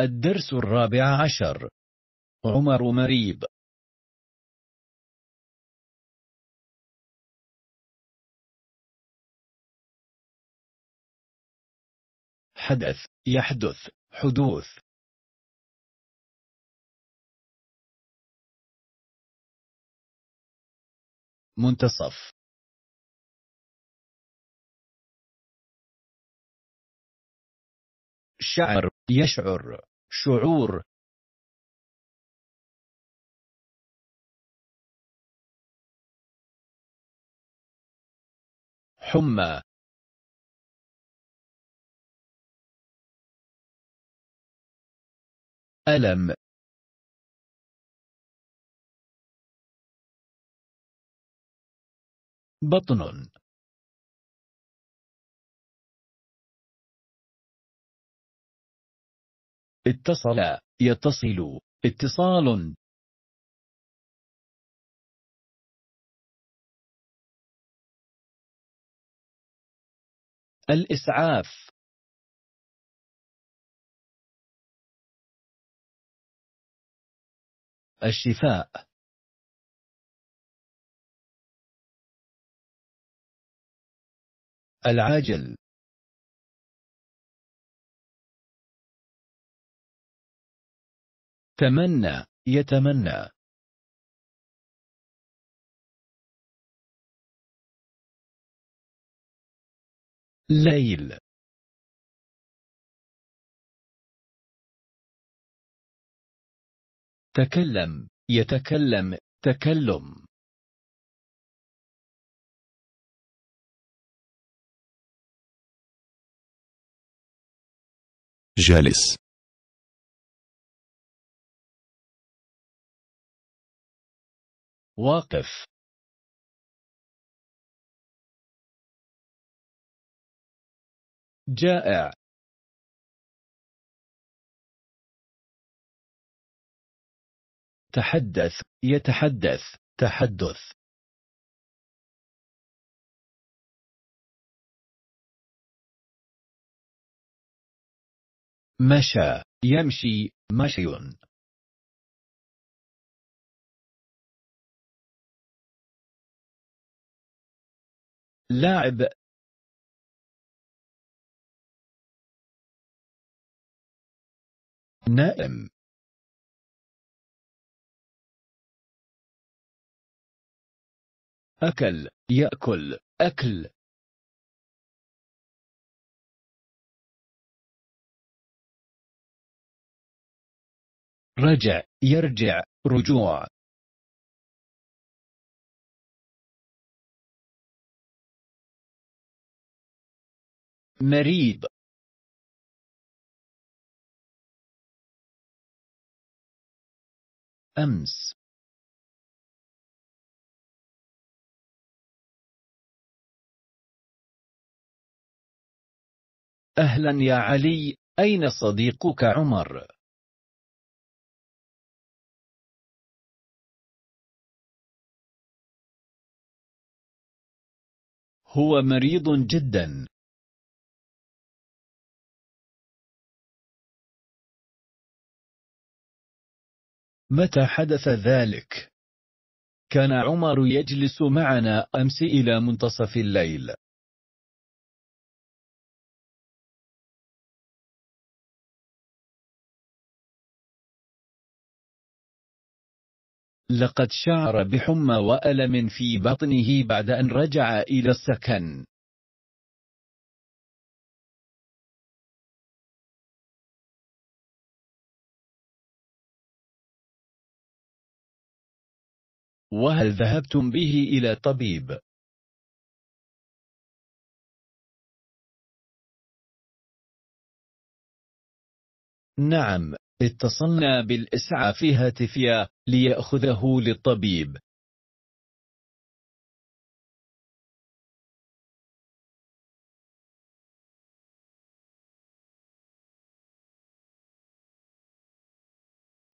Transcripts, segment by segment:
الدرس الرابع عشر عمر مريض حدث يحدث حدوث منتصف شعر يشعر شعور حمى ألم بطن اتصل يتصل اتصال الإسعاف الشفاء العاجل تمنى يتمنى ليل تكلم يتكلم تكلم جالس واقف جائع تحدث يتحدث تحدث مشى يمشي مشي لاعب نائم أكل يأكل أكل رجع يرجع رجوع مريض أمس أهلا يا علي أين صديقك عمر؟ هو مريض جدا متى حدث ذلك؟ كان عمر يجلس معنا أمس إلى منتصف الليل لقد شعر بحمى وألم في بطنه بعد أن رجع إلى السكن وهل ذهبتم به إلى طبيب؟ نعم، اتصلنا بالإسعاف هاتفيا ليأخذه للطبيب.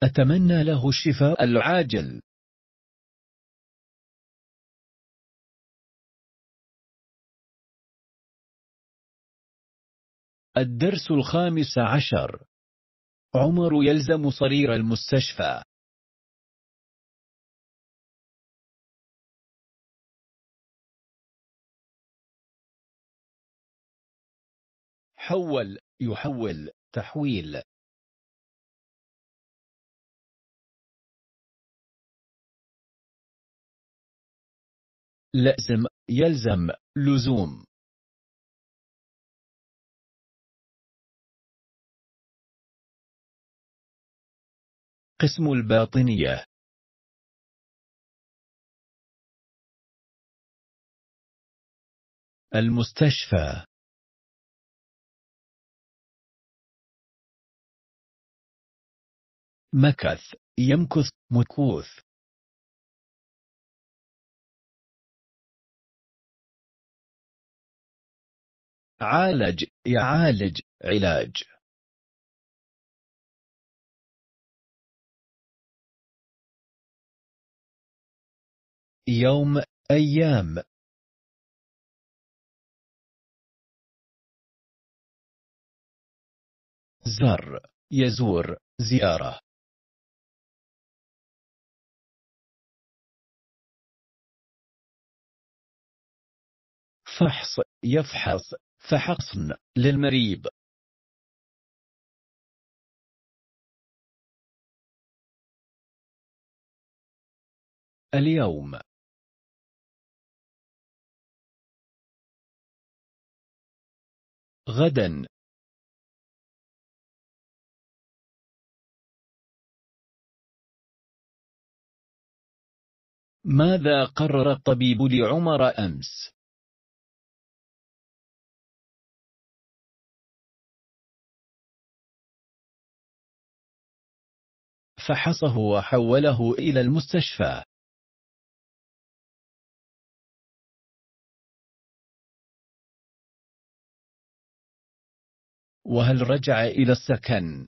أتمنى له الشفاء العاجل. الدرس الخامس عشر عمر يلزم صرير المستشفى حول يحول تحويل لازم يلزم لزوم قسم الباطنية المستشفى مكث يمكث مكوث عالج يعالج علاج يوم أيام زر يزور زيارة فحص يفحص فحصن للمريض اليوم غدا ماذا قرر الطبيب لعمر أمس؟ فحصه وحوله إلى المستشفى وهل رجع إلى السكن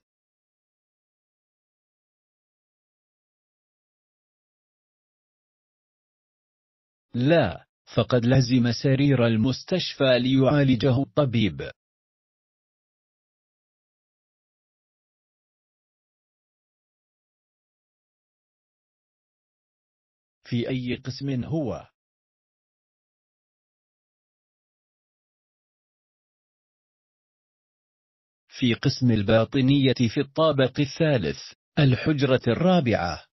لا فقد لزم سرير المستشفى ليعالجه الطبيب في أي قسم هو؟ في قسم الباطنية في الطابق الثالث الحجرة الرابعة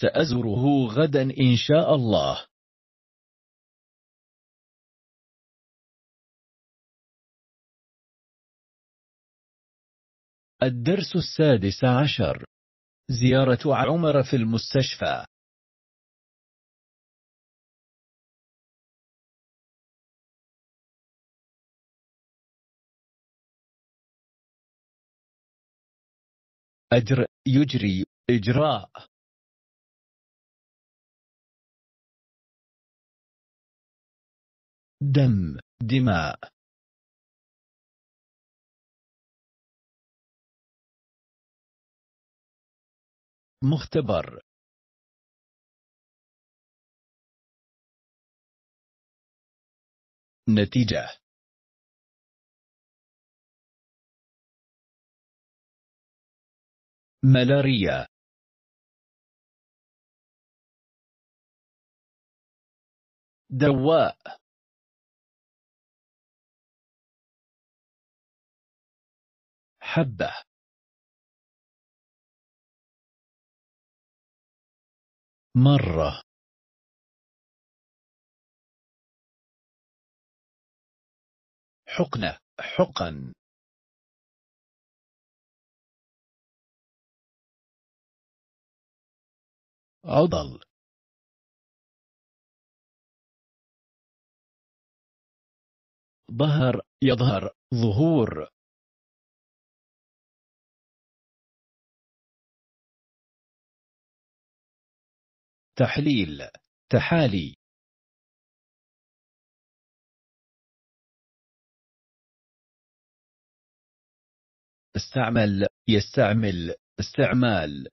سأزره غدا إن شاء الله الدرس السادس عشر زيارة عمر في المستشفى أجر يجري إجراء دم دماء مختبر نتيجه ملاريا دواء حبة مرة حقنة حقن عضل ظهر يظهر ظهور تحليل تحالي استعمل يستعمل استعمال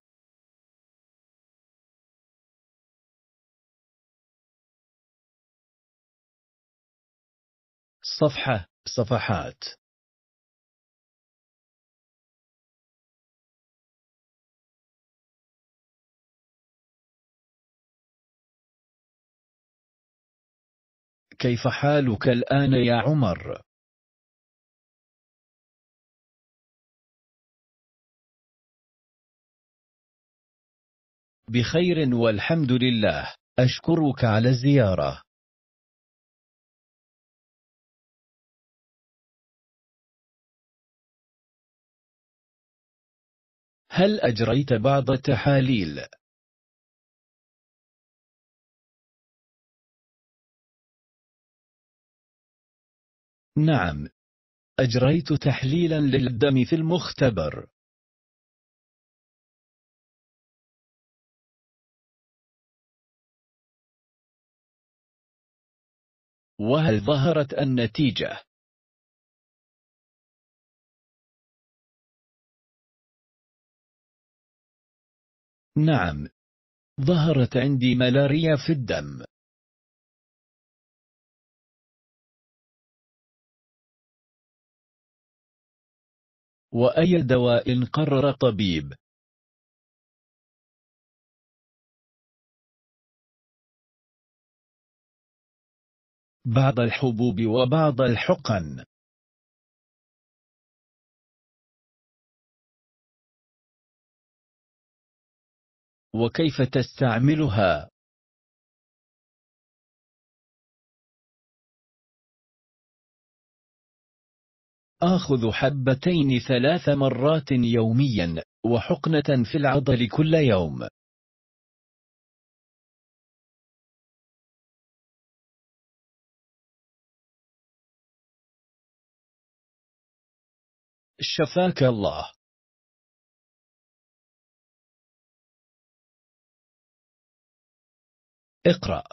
صفحة صفحات كيف حالك الآن يا عمر؟ بخير والحمد لله أشكرك على الزيارة هل أجريت بعض التحاليل؟ نعم أجريت تحليلا للدم في المختبر وهل ظهرت النتيجة؟ نعم ظهرت عندي ملاريا في الدم وأي دواء قرر طبيب بعض الحبوب وبعض الحقن وكيف تستعملها آخذ حبتين ثلاث مرات يوميا وحقنة في العضل كل يوم شفاك الله اقرأ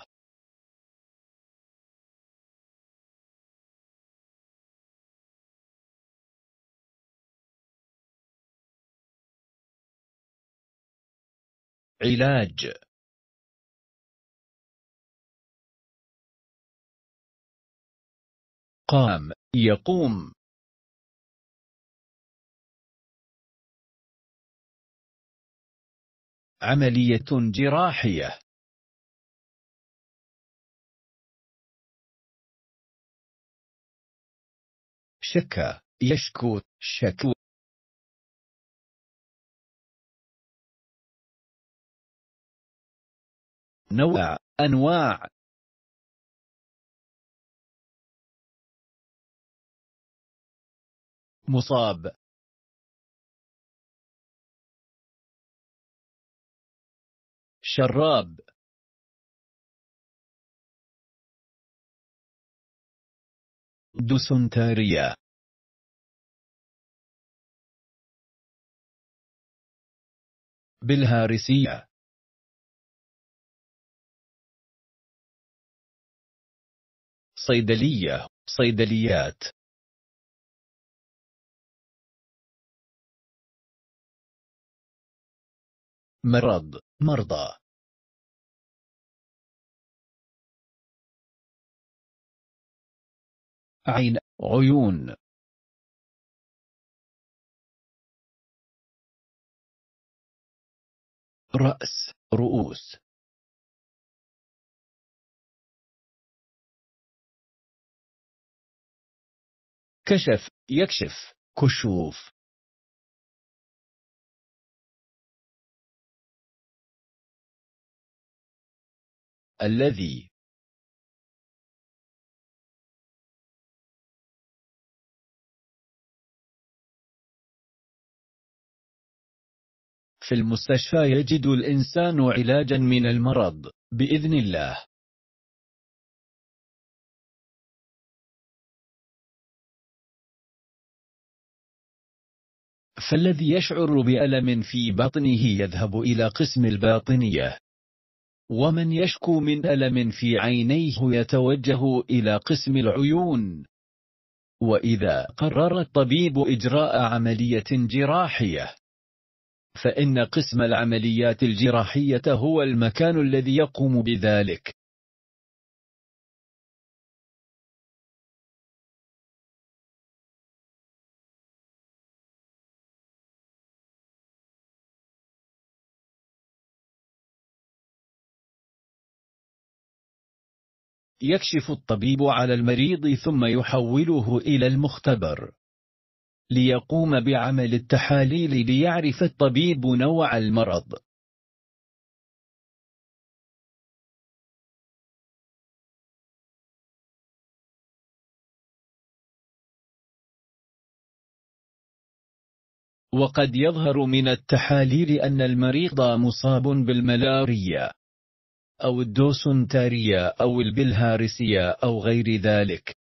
علاج قام يقوم عملية جراحية شكا يشكو شكو نوع أنواع مصاب شراب دسنتاريا بالهارسية صيدلية صيدليات مرض مرضى عين عيون رأس رؤوس كشف يكشف كشوف الذي في المستشفى يجد الإنسان علاجا من المرض بإذن الله فالذي يشعر بألم في بطنه يذهب إلى قسم الباطنية ومن يشكو من ألم في عينيه يتوجه إلى قسم العيون وإذا قرر الطبيب إجراء عملية جراحية فإن قسم العمليات الجراحية هو المكان الذي يقوم بذلك يكشف الطبيب على المريض ثم يحوله إلى المختبر ليقوم بعمل التحاليل ليعرف الطبيب نوع المرض وقد يظهر من التحاليل أن المريض مصاب بالملاريا أو الدوسنتاريا أو البلهارسيا أو غير ذلك